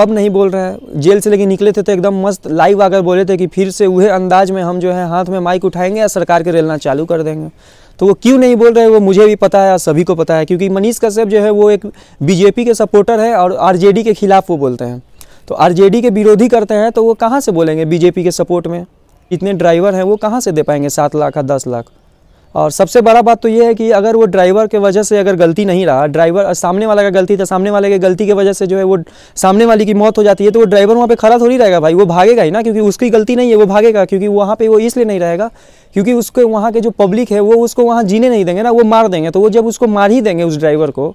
अब नहीं बोल रहा है जेल से लेकिन निकले थे तो एकदम मस्त लाइव आकर बोले थे कि फिर से वह अंदाज में हम जो है हाथ में माइक उठाएंगे या सरकार के रेलना चालू कर देंगे तो वो क्यों नहीं बोल रहे वो मुझे भी पता है सभी को पता है क्योंकि मनीष कश्यप जो है वो एक बीजेपी के सपोर्टर है और आरजेडी के खिलाफ वो बोलते हैं तो आरजेडी के विरोधी करते हैं तो वो कहाँ से बोलेंगे बीजेपी के सपोर्ट में इतने ड्राइवर हैं वो कहाँ से दे पाएंगे सात लाख या दस लाख और सबसे बड़ा बात तो ये है कि अगर वो ड्राइवर के वजह से अगर गलती नहीं रहा ड्राइवर सामने वाला का गलती था सामने वाले की गलती की वजह से जो है वो सामने वाले की मौत हो जाती है तो वो ड्राइवर वहाँ पे खड़ा थोड़ी रहेगा भाई वो भागेगा ही ना क्योंकि उसकी गलती नहीं है वो भागेगा क्योंकि वहाँ पर वो इसलिए नहीं रहेगा क्योंकि उसके वहाँ के जो पब्लिक है वो उसको वहाँ जीने नहीं देंगे ना वो मार देंगे तो वो जब उसको मार ही देंगे उस ड्राइवर को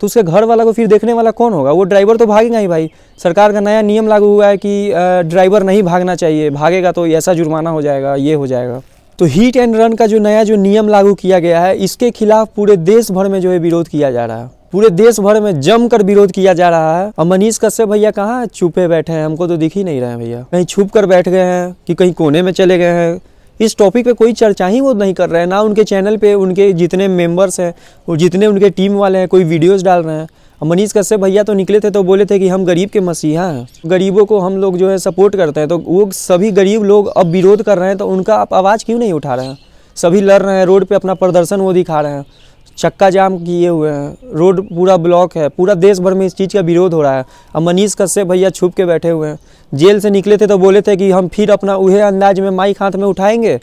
तो उसके घर वाला को फिर देखने वाला कौन होगा वो ड्राइवर तो भागेगा ही भाई सरकार का नया नियम लागू हुआ है कि ड्राइवर नहीं भागना चाहिए भागेगा तो ऐसा जुर्माना हो जाएगा ये हो जाएगा तो हीट एंड रन का जो नया जो नियम लागू किया गया है इसके खिलाफ पूरे देश भर में जो है विरोध किया जा रहा है पूरे देश भर में जमकर विरोध किया जा रहा है और मनीष कश्यप भैया कहाँ छुपे बैठे हैं हमको तो दिख ही नहीं रहे हैं भैया कहीं छुप कर बैठ गए हैं कि कहीं कोने में चले गए हैं इस टॉपिक पे कोई चर्चा ही वो नहीं कर रहे हैं ना उनके चैनल पे उनके जितने मेंबर्स हैं और जितने उनके टीम वाले हैं कोई वीडियोस डाल रहे हैं मनीष कश्यप भैया तो निकले थे तो बोले थे कि हम गरीब के मसीहा हैं गरीबों को हम लोग जो है सपोर्ट करते हैं तो वो सभी गरीब लोग अब विरोध कर रहे हैं तो उनका आप आवाज़ क्यों नहीं उठा रहे हैं सभी लड़ रहे हैं रोड पर अपना प्रदर्शन वो दिखा रहे हैं चक्का जाम किए हुए हैं रोड पूरा ब्लॉक है पूरा देश भर में इस चीज़ का विरोध हो रहा है अब मनीष कश्यप भैया छुप के बैठे हुए हैं जेल से निकले थे तो बोले थे कि हम फिर अपना वह अंदाज में माइक हाथ में उठाएंगे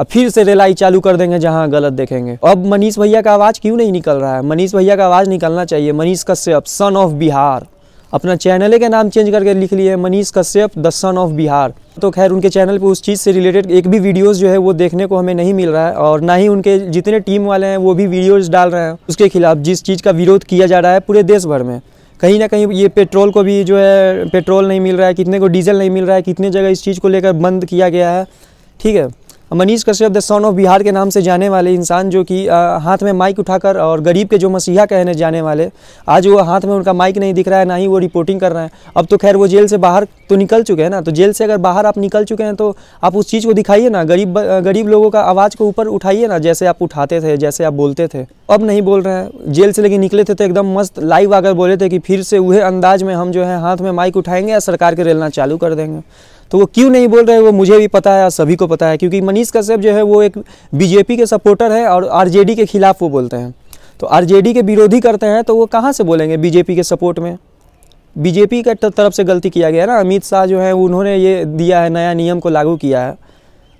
अब फिर से रेलाई चालू कर देंगे जहां गलत देखेंगे अब मनीष भैया का आवाज़ क्यों नहीं निकल रहा है मनीष भैया का आवाज़ निकलना चाहिए मनीष कश्यप सन ऑफ बिहार अपना चैनल का नाम चेंज करके लिख लिए Manish Kashyap the son of Bihar तो खैर उनके चैनल पे उस चीज़ से रिलेटेड एक भी वीडियोस जो है वो देखने को हमें नहीं मिल रहा है और ना ही उनके जितने टीम वाले हैं वो भी वीडियोस डाल रहे हैं उसके खिलाफ जिस चीज़ का विरोध किया जा रहा है पूरे देश भर में कहीं ना कहीं ये पेट्रोल को भी जो है पेट्रोल नहीं मिल रहा है कितने को डीजल नहीं मिल रहा है कितने जगह इस चीज़ को लेकर बंद किया गया है ठीक है Manish Kashyap the son of Bihar के नाम से जाने वाले इंसान जो कि हाथ में माइक उठाकर और गरीब के जो मसीहा कहने जाने वाले आज वो हाथ में उनका माइक नहीं दिख रहा है ना ही वो रिपोर्टिंग कर रहे हैं अब तो खैर वो जेल से बाहर तो निकल चुके हैं ना तो जेल से अगर बाहर आप निकल चुके हैं तो आप उस चीज़ को दिखाइए ना गरीब गरीब लोगों का आवाज़ को ऊपर उठाइए ना जैसे आप उठाते थे जैसे आप बोलते थे अब नहीं बोल रहे हैं जेल से लेकिन निकले थे तो एकदम मस्त लाइव आकर बोले थे कि फिर से वह अंदाज में हम जो है हाथ में माइक उठाएंगे या सरकार के रेलना चालू कर देंगे तो वो क्यों नहीं बोल रहे वो मुझे भी पता है सभी को पता है क्योंकि मनीष कश्यप जो है वो एक बीजेपी के सपोर्टर है और आरजेडी के खिलाफ वो बोलते हैं तो आरजेडी के विरोधी करते हैं तो वो कहाँ से बोलेंगे बीजेपी के सपोर्ट में बीजेपी के तरफ से गलती किया गया ना अमित शाह जो है उन्होंने ये दिया है नया नियम को लागू किया है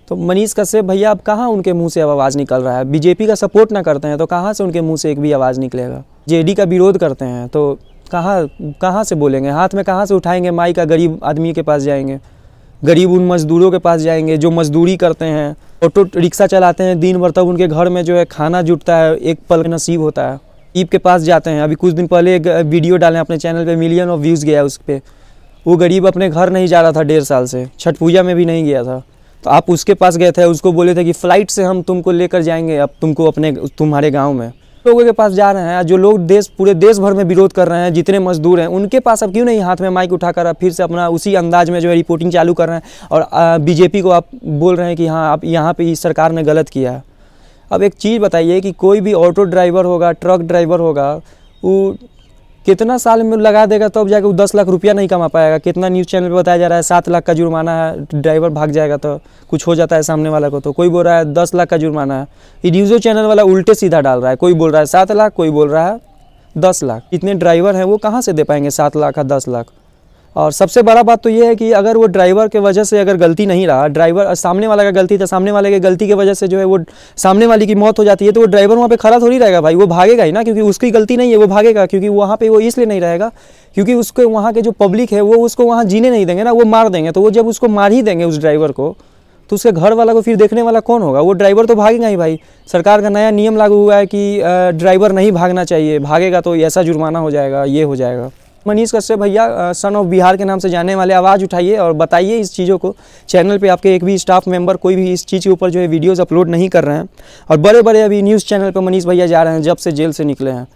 तो मनीष कश्यप भैया अब कहाँ उनके मुंह से अब आवाज़ निकल रहा है बीजेपी का सपोर्ट ना करते हैं तो कहाँ से उनके मुंह से एक भी आवाज़ निकलेगा जे का विरोध करते हैं तो कहाँ कहाँ से बोलेंगे हाथ में कहाँ से उठाएंगे माई का गरीब आदमी के पास जाएंगे गरीब उन मज़दूरों के पास जाएंगे जो मज़दूरी करते हैं ऑटो तो रिक्शा चलाते हैं दिन भर तक उनके घर में जो है खाना जुटता है एक पल नसीब होता है ईब के पास जाते हैं अभी कुछ दिन पहले एक वीडियो डालें अपने चैनल पे मिलियन ऑफ व्यूज़ गया उस पर वो गरीब अपने घर नहीं जा रहा था डेढ़ साल से छठ पूजा में भी नहीं गया था तो आप उसके पास गए थे उसको बोले थे कि फ़्लाइट से हम तुमको लेकर जाएंगे अब तुमको अपने तुम्हारे गाँव में लोगों के पास जा रहे हैं जो लोग देश पूरे देश भर में विरोध कर रहे हैं जितने मजदूर हैं उनके पास अब क्यों नहीं हाथ में माइक उठाकर फिर से अपना उसी अंदाज में जो है रिपोर्टिंग चालू कर रहे हैं और बीजेपी को आप बोल रहे हैं कि हाँ आप यहाँ पर सरकार ने गलत किया है अब एक चीज़ बताइए कि कोई भी ऑटो ड्राइवर होगा ट्रक ड्राइवर होगा वो कितना साल में लगा देगा तब तो जाकर वो दस लाख रुपया नहीं कमा पाएगा कितना न्यूज़ चैनल पर बताया जा रहा है सात लाख का जुर्माना है ड्राइवर भाग जाएगा तो कुछ हो जाता है सामने वाला को तो कोई बोल रहा है दस लाख का जुर्माना है ये न्यूज़ चैनल वाला उल्टे सीधा डाल रहा है कोई बोल रहा है सात लाख कोई बोल रहा है दस लाख इतने ड्राइवर हैं वो कहाँ से दे पाएंगे सात लाख या दस लाख और सबसे बड़ा बात तो ये है कि अगर वो ड्राइवर के वजह से अगर गलती नहीं रहा ड्राइवर सामने वाला का गलती था सामने वाले की गलती की वजह से जो है वो सामने वाले की मौत हो जाती है तो वो ड्राइवर वहाँ पे खड़ा थोड़ी रहेगा भाई वो भागेगा ही ना क्योंकि उसकी गलती नहीं है वो भागेगा क्योंकि वहाँ पर वो इसलिए नहीं रहेगा क्योंकि उसके वहाँ के जो पब्लिक है वो उसको वहाँ जीने नहीं देंगे ना वो मार देंगे तो वो जब उसको मार ही देंगे उस ड्राइवर को तो उसके घर वाला को फिर देखने वाला कौन होगा वो ड्राइवर तो भागेगा ही भाई सरकार का नया नियम लागू हुआ है कि ड्राइवर नहीं भागना चाहिए भागेगा तो ऐसा जुर्माना हो जाएगा ये हो जाएगा मनीष कश्यप भैया सन ऑफ बिहार के नाम से जाने वाले आवाज़ उठाइए और बताइए इस चीज़ों को चैनल पे आपके एक भी स्टाफ मेंबर कोई भी इस चीज़ के ऊपर जो है वीडियोस अपलोड नहीं कर रहे हैं और बड़े बड़े अभी न्यूज़ चैनल पर मनीष भैया जा रहे हैं जब से जेल से निकले हैं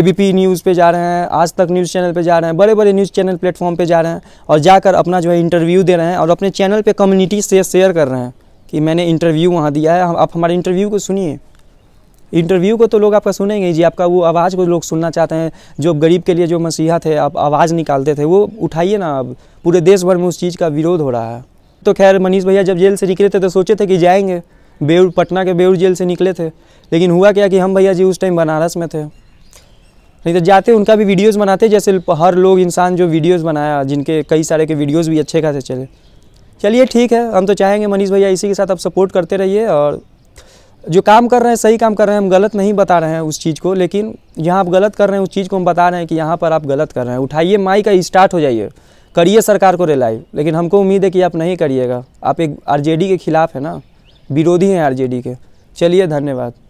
ए न्यूज़ पर जा रहे हैं आज तक न्यूज़ चैनल पर जा रहे हैं बड़े बड़े न्यूज़ चैनल प्लेटफॉर्म पर जा रहे हैं और जाकर अपना जो है इंटरव्यू दे रहे हैं और अपने चैनल पर कम्युनिटी से शेयर कर रहे हैं कि मैंने इंटरव्यू वहाँ दिया है आप हमारे इंटरव्यू को सुनिए इंटरव्यू को तो लोग आपका सुनेंगे जी आपका वो आवाज़ को लोग सुनना चाहते हैं जो गरीब के लिए जो मसीहा थे आप आवाज़ निकालते थे वो उठाइए ना अब पूरे देश भर में उस चीज़ का विरोध हो रहा है तो खैर मनीष भैया जब जेल से निकले थे तो सोचे थे कि जाएंगे बेउर पटना के बेउर जेल से निकले थे लेकिन हुआ क्या कि हम भैया जी उस टाइम बनारस में थे नहीं तो जाते उनका भी वीडियोज़ बनाते जैसे हर लोग इंसान जो वीडियोज़ बनाया जिनके कई सारे के वीडियोज़ भी अच्छे खासे चले चलिए ठीक है हम तो चाहेंगे मनीष भैया इसी के साथ आप सपोर्ट करते रहिए और जो काम कर रहे हैं सही काम कर रहे हैं हम गलत नहीं बता रहे हैं उस चीज़ को लेकिन यहाँ आप गलत कर रहे हैं उस चीज़ को हम बता रहे हैं कि यहाँ पर आप गलत कर रहे हैं उठाइए माई का स्टार्ट हो जाइए करिए सरकार को रिलाई लेकिन हमको उम्मीद है कि आप नहीं करिएगा आप एक आरजेडी के खिलाफ है ना विरोधी हैं आरजेडी के चलिए धन्यवाद